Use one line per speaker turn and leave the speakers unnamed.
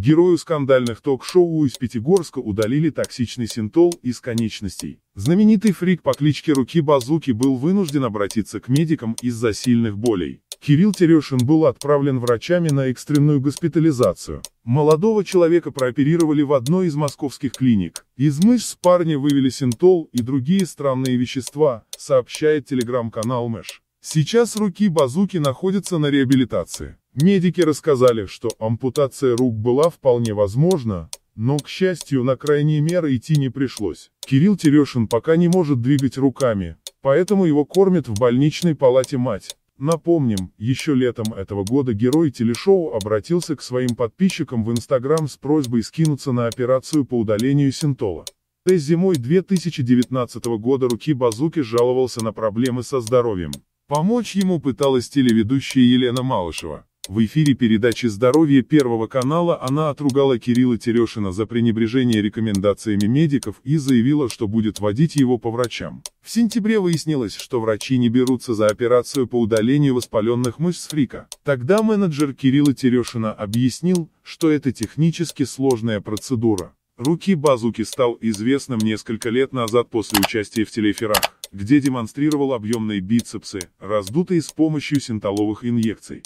Герою скандальных ток-шоу из Пятигорска удалили токсичный синтол из конечностей. Знаменитый фрик по кличке Руки Базуки был вынужден обратиться к медикам из-за сильных болей. Кирилл Терешин был отправлен врачами на экстренную госпитализацию. Молодого человека прооперировали в одной из московских клиник. Из мышц парня вывели синтол и другие странные вещества, сообщает телеграм-канал Мэш. Сейчас руки Базуки находятся на реабилитации. Медики рассказали, что ампутация рук была вполне возможна, но, к счастью, на крайние меры идти не пришлось. Кирилл Терешин пока не может двигать руками, поэтому его кормят в больничной палате мать. Напомним, еще летом этого года герой телешоу обратился к своим подписчикам в Инстаграм с просьбой скинуться на операцию по удалению синтола. Зимой 2019 года руки Базуки жаловался на проблемы со здоровьем. Помочь ему пыталась телеведущая Елена Малышева. В эфире передачи «Здоровье» Первого канала она отругала Кирилла Терешина за пренебрежение рекомендациями медиков и заявила, что будет водить его по врачам. В сентябре выяснилось, что врачи не берутся за операцию по удалению воспаленных мышц фрика. Тогда менеджер Кирилла Терешина объяснил, что это технически сложная процедура. Руки Базуки стал известным несколько лет назад после участия в телеэфирах, где демонстрировал объемные бицепсы, раздутые с помощью синтоловых инъекций.